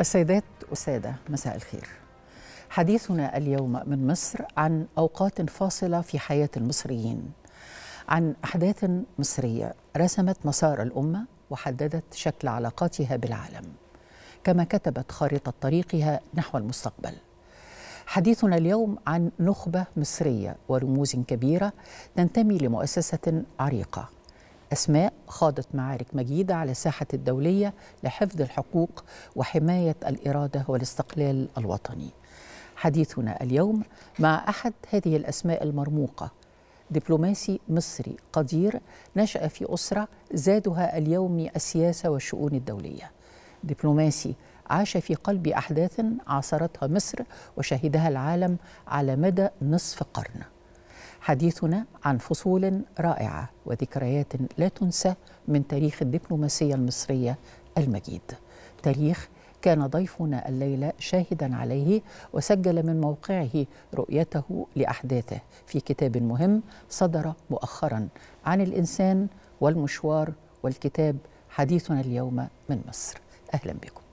السيدات والسادة مساء الخير حديثنا اليوم من مصر عن أوقات فاصلة في حياة المصريين عن أحداث مصرية رسمت مسار الأمة وحددت شكل علاقاتها بالعالم كما كتبت خارطة طريقها نحو المستقبل حديثنا اليوم عن نخبة مصرية ورموز كبيرة تنتمي لمؤسسة عريقة أسماء خاضت معارك مجيدة على ساحة الدولية لحفظ الحقوق وحماية الإرادة والاستقلال الوطني حديثنا اليوم مع أحد هذه الأسماء المرموقة دبلوماسي مصري قدير نشأ في أسرة زادها اليوم السياسة والشؤون الدولية دبلوماسي عاش في قلب أحداث عاصرتها مصر وشهدها العالم على مدى نصف قرن حديثنا عن فصول رائعه وذكريات لا تنسى من تاريخ الدبلوماسيه المصريه المجيد تاريخ كان ضيفنا الليله شاهدا عليه وسجل من موقعه رؤيته لاحداثه في كتاب مهم صدر مؤخرا عن الانسان والمشوار والكتاب حديثنا اليوم من مصر اهلا بكم